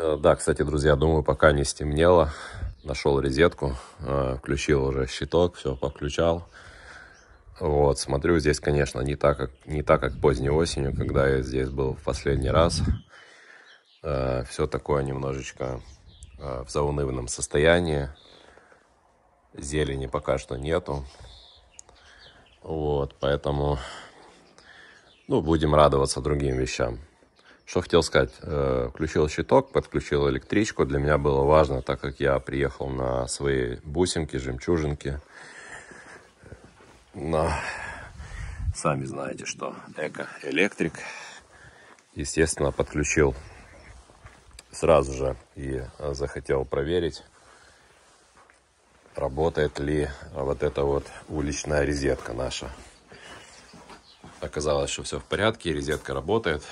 Э, да, кстати, друзья, думаю, пока не стемнело. Нашел резетку, э, включил уже щиток, все подключал. Вот, смотрю, здесь, конечно, не так, как, не так, как поздней осенью, когда я здесь был в последний раз. Э, все такое немножечко в заунывном состоянии. Зелени пока что нету. Вот, поэтому, ну, будем радоваться другим вещам. Что хотел сказать, э, включил щиток, подключил электричку, для меня было важно, так как я приехал на свои бусинки, жемчужинки, на, сами знаете, что эко-электрик, естественно, подключил сразу же и захотел проверить, работает ли вот эта вот уличная резетка наша. Оказалось, что все в порядке, резетка работает.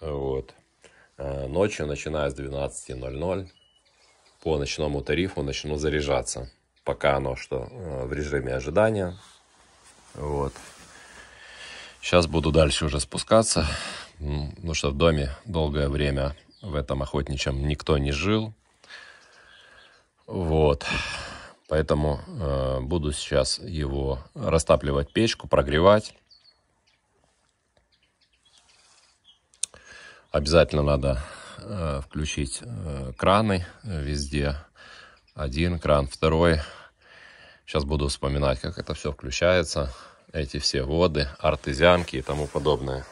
Вот. Э, ночью, начиная с 12.00, по ночному тарифу начну заряжаться. Пока оно что э, в режиме ожидания. Вот. Сейчас буду дальше уже спускаться, ну что в доме долгое время в этом охотничьем никто не жил. Вот. Поэтому э, буду сейчас его растапливать печку, прогревать. Обязательно надо э, включить э, краны э, везде. Один кран, второй. Сейчас буду вспоминать, как это все включается. Эти все воды, артезианки и тому подобное.